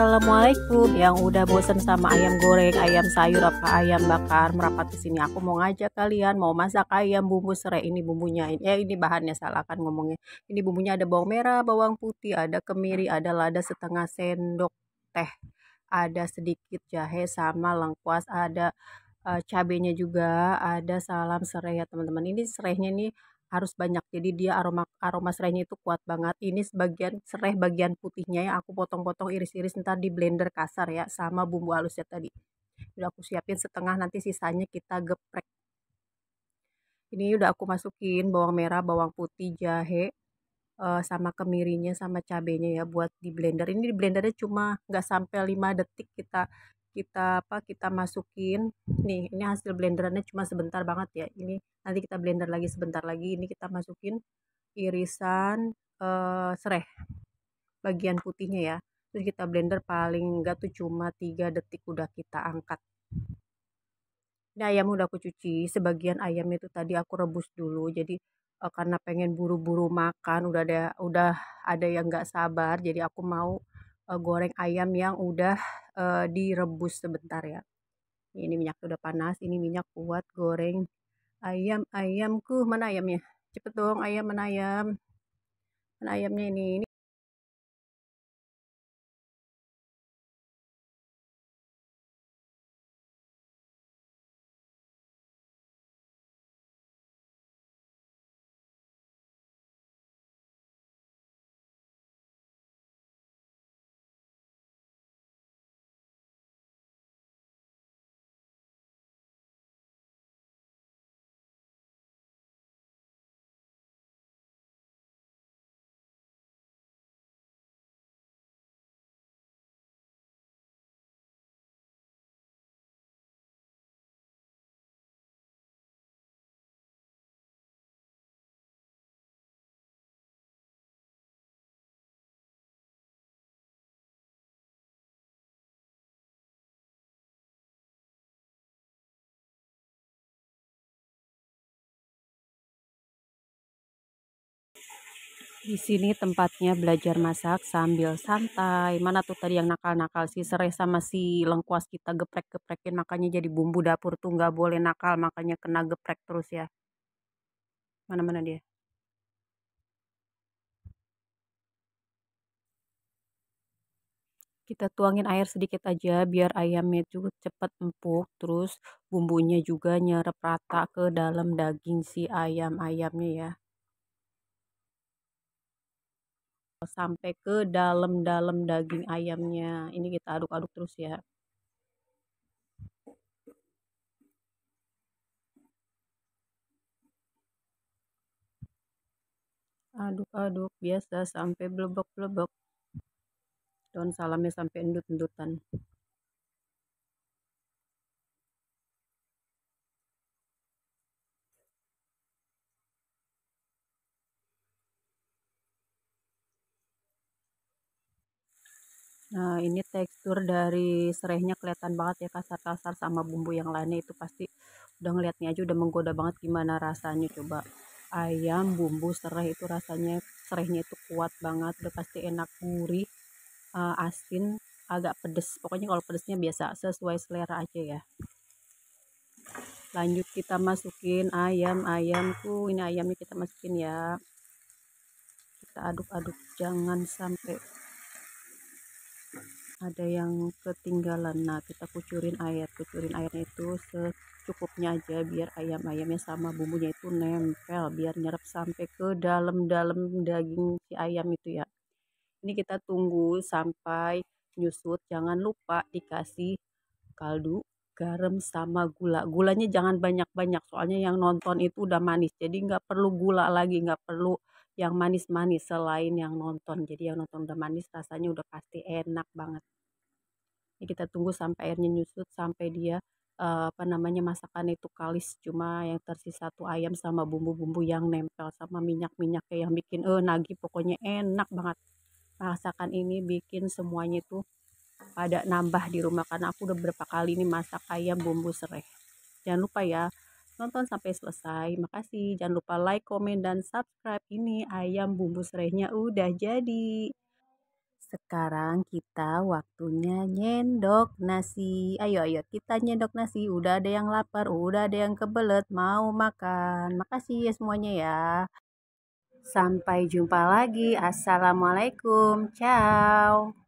Assalamualaikum yang udah bosen sama ayam goreng, ayam sayur, apa ayam bakar merapat ke sini. Aku mau ngajak kalian mau masak ayam bumbu serai. Ini bumbunya, ini. ya ini bahannya salah kan ngomongnya. Ini bumbunya ada bawang merah, bawang putih, ada kemiri, ada lada setengah sendok teh, ada sedikit jahe sama lengkuas, ada uh, cabenya juga, ada salam serai ya teman-teman. Ini serainya nih harus banyak jadi dia aroma aroma serainya itu kuat banget ini sebagian serai bagian putihnya yang aku potong-potong iris-iris ntar di blender kasar ya sama bumbu halusnya tadi udah aku siapin setengah nanti sisanya kita geprek ini udah aku masukin bawang merah bawang putih jahe eh, sama kemirinya sama cabenya ya buat di blender ini di blendernya cuma nggak sampai 5 detik kita kita apa kita masukin nih ini hasil blenderannya cuma sebentar banget ya ini nanti kita blender lagi sebentar lagi ini kita masukin irisan uh, eh, serai bagian putihnya ya terus kita blender paling enggak tuh cuma tiga detik udah kita angkat ini ayam udah aku cuci sebagian ayam itu tadi aku rebus dulu jadi uh, karena pengen buru-buru makan udah ada udah ada yang enggak sabar jadi aku mau Eh, goreng ayam yang udah uh, direbus sebentar ya ini minyak udah panas ini minyak buat goreng ayam ayamku mana ayamnya cepet dong ayam mana ayam mana ayamnya ini, ini Di sini tempatnya belajar masak sambil santai. Mana tuh tadi yang nakal-nakal sih serai sama si lengkuas kita geprek-geprekin makanya jadi bumbu dapur tuh nggak boleh nakal makanya kena geprek terus ya. Mana-mana dia. Kita tuangin air sedikit aja biar ayamnya juga cepat empuk terus bumbunya juga nyerap rata ke dalam daging si ayam-ayamnya ya. sampai ke dalam-dalam daging ayamnya. Ini kita aduk-aduk terus ya. Aduk-aduk biasa sampai blebek-blebek. Daun salamnya sampai endut-endutan. Nah, ini tekstur dari serehnya kelihatan banget ya kasar-kasar sama bumbu yang lainnya itu pasti udah ngelihatnya aja udah menggoda banget gimana rasanya coba. Ayam bumbu serai itu rasanya serehnya itu kuat banget, udah pasti enak gurih, uh, asin, agak pedes. Pokoknya kalau pedesnya biasa sesuai selera aja ya. Lanjut kita masukin ayam, ayam tuh Ini ayamnya kita masukin ya. Kita aduk-aduk jangan sampai ada yang ketinggalan nah kita kucurin air kucurin airnya itu secukupnya aja biar ayam-ayamnya sama bumbunya itu nempel biar nyerap sampai ke dalam-dalam daging si ayam itu ya ini kita tunggu sampai nyusut jangan lupa dikasih kaldu garam sama gula gulanya jangan banyak-banyak soalnya yang nonton itu udah manis jadi nggak perlu gula lagi nggak perlu yang manis-manis selain yang nonton jadi yang nonton udah manis rasanya udah pasti enak banget ini ya, kita tunggu sampai airnya nyusut sampai dia eh, apa namanya masakan itu kalis cuma yang tersisa tuh ayam sama bumbu-bumbu yang nempel sama minyak-minyaknya yang bikin eh nagih pokoknya enak banget masakan ini bikin semuanya tuh pada nambah di rumah karena aku udah berapa kali ini masak ayam bumbu serai jangan lupa ya Tonton sampai selesai. Makasih. Jangan lupa like, komen, dan subscribe. Ini ayam bumbu serehnya udah jadi. Sekarang kita waktunya nyendok nasi. Ayo ayo kita nyendok nasi. Udah ada yang lapar, udah ada yang kebelet mau makan. Makasih ya semuanya ya. Sampai jumpa lagi. Assalamualaikum. Ciao.